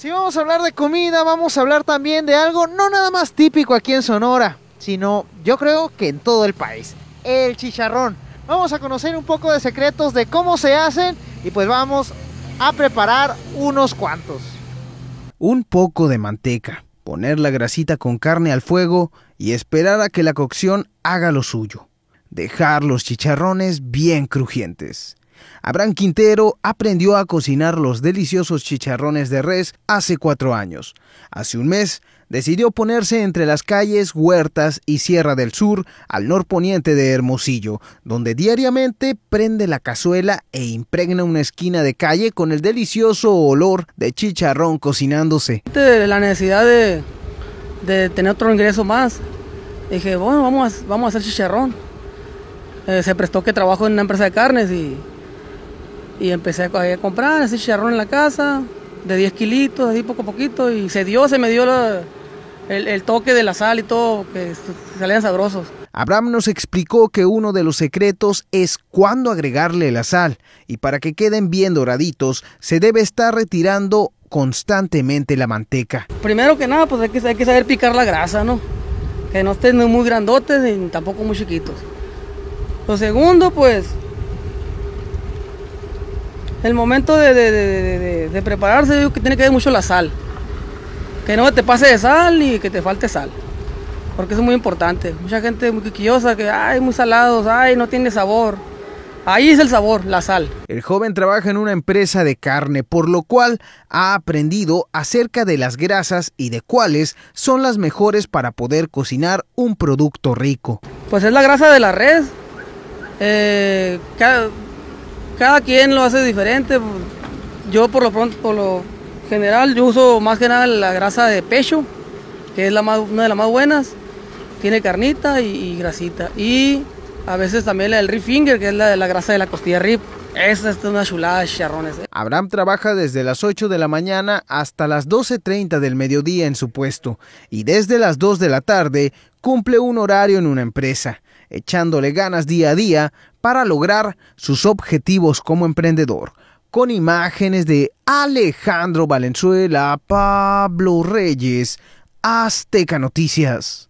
Si vamos a hablar de comida, vamos a hablar también de algo no nada más típico aquí en Sonora, sino yo creo que en todo el país, el chicharrón. Vamos a conocer un poco de secretos de cómo se hacen y pues vamos a preparar unos cuantos. Un poco de manteca, poner la grasita con carne al fuego y esperar a que la cocción haga lo suyo. Dejar los chicharrones bien crujientes. Abraham Quintero aprendió a cocinar los deliciosos chicharrones de res hace cuatro años. Hace un mes decidió ponerse entre las calles Huertas y Sierra del Sur al norponiente de Hermosillo, donde diariamente prende la cazuela e impregna una esquina de calle con el delicioso olor de chicharrón cocinándose. La necesidad de, tener otro ingreso más. Dije, bueno, vamos a, vamos a hacer chicharrón. Eh, se prestó que trabajo en una empresa de carnes y y empecé a, comprar, así chicharrón en la casa, de 10 kilitos, así poco a poquito, y se dio, se me dio el, toque de la sal y todo, que salían sabrosos. Abraham nos explicó que uno de los secretos es cuándo agregarle la sal, y para que queden bien doraditos, se debe estar retirando constantemente la manteca. Primero que nada, pues hay que, hay que saber picar la grasa, ¿no? Que no estén muy grandotes ni tampoco muy chiquitos. Lo segundo, pues el momento de, prepararse, que tiene que ver mucho la sal. Que no te pase de sal y que te falte sal. Porque eso es muy importante. Mucha gente muy quiquillosa que, hay muy salados, ay, no tiene sabor. Ahí es el sabor, la sal. El joven trabaja en una empresa de carne, por lo cual ha aprendido acerca de las grasas y de cuáles son las mejores para poder cocinar un producto rico. Pues es la grasa de la res. Eh, cada quien lo hace diferente. Yo por lo pronto, lo general, yo uso más que nada la grasa de pecho, que es la más, una de las más buenas. Tiene carnita y, grasita. Y a veces también la del rib finger, que es la de la grasa de la costilla rib. Esa es una chulada de charrones. ¿eh? Abraham trabaja desde las 8 de la mañana hasta las 12.30 del mediodía en su puesto y desde las 2 de la tarde cumple un horario en una empresa echándole ganas día a día para lograr sus objetivos como emprendedor. Con imágenes de Alejandro Valenzuela, Pablo Reyes, Azteca Noticias.